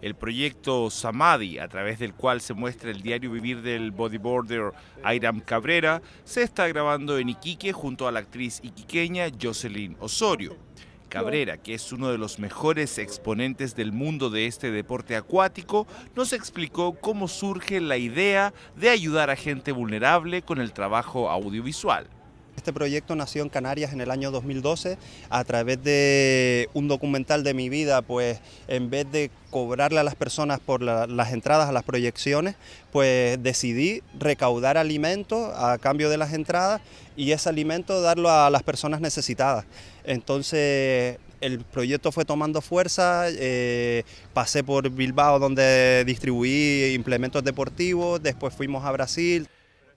el proyecto Samadhi, a través del cual se muestra el diario vivir del bodyboarder Airam Cabrera, se está grabando en Iquique junto a la actriz iquiqueña Jocelyn Osorio. Cabrera, que es uno de los mejores exponentes del mundo de este deporte acuático, nos explicó cómo surge la idea de ayudar a gente vulnerable con el trabajo audiovisual. Este proyecto nació en Canarias en el año 2012 a través de un documental de mi vida, pues en vez de cobrarle a las personas por las entradas a las proyecciones, pues decidí recaudar alimentos a cambio de las entradas y ese alimento darlo a las personas necesitadas. Entonces el proyecto fue tomando fuerza, eh, pasé por Bilbao donde distribuí implementos deportivos, después fuimos a Brasil.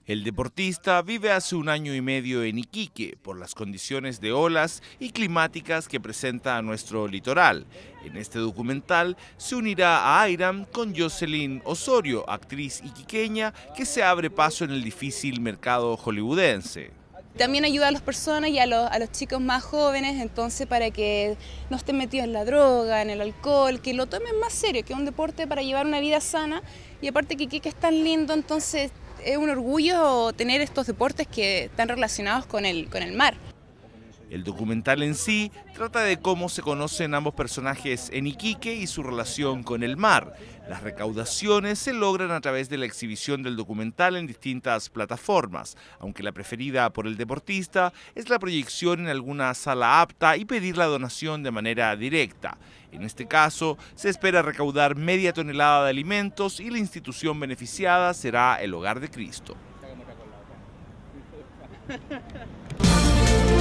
El deportista vive hace un año y medio en Iquique por las condiciones de olas y climáticas que presenta a nuestro litoral. En este documental se unirá a Airam con Jocelyn Osorio, actriz iquiqueña que se abre paso en el difícil mercado hollywoodense. También ayuda a las personas y a los, chicos más jóvenes, entonces para que no estén metidos en la droga, en el alcohol, que lo tomen más serio, que es un deporte para llevar una vida sana y aparte que Iquique es tan lindo, entonces es un orgullo tener estos deportes que están relacionados con el, con el mar. El documental en sí trata de cómo se conocen ambos personajes en Iquique y su relación con el mar. Las recaudaciones se logran a través de la exhibición del documental en distintas plataformas, aunque la preferida por el deportista es la proyección en alguna sala apta y pedir la donación de manera directa. En este caso, se espera recaudar media tonelada de alimentos y la institución beneficiada será el Hogar de Cristo.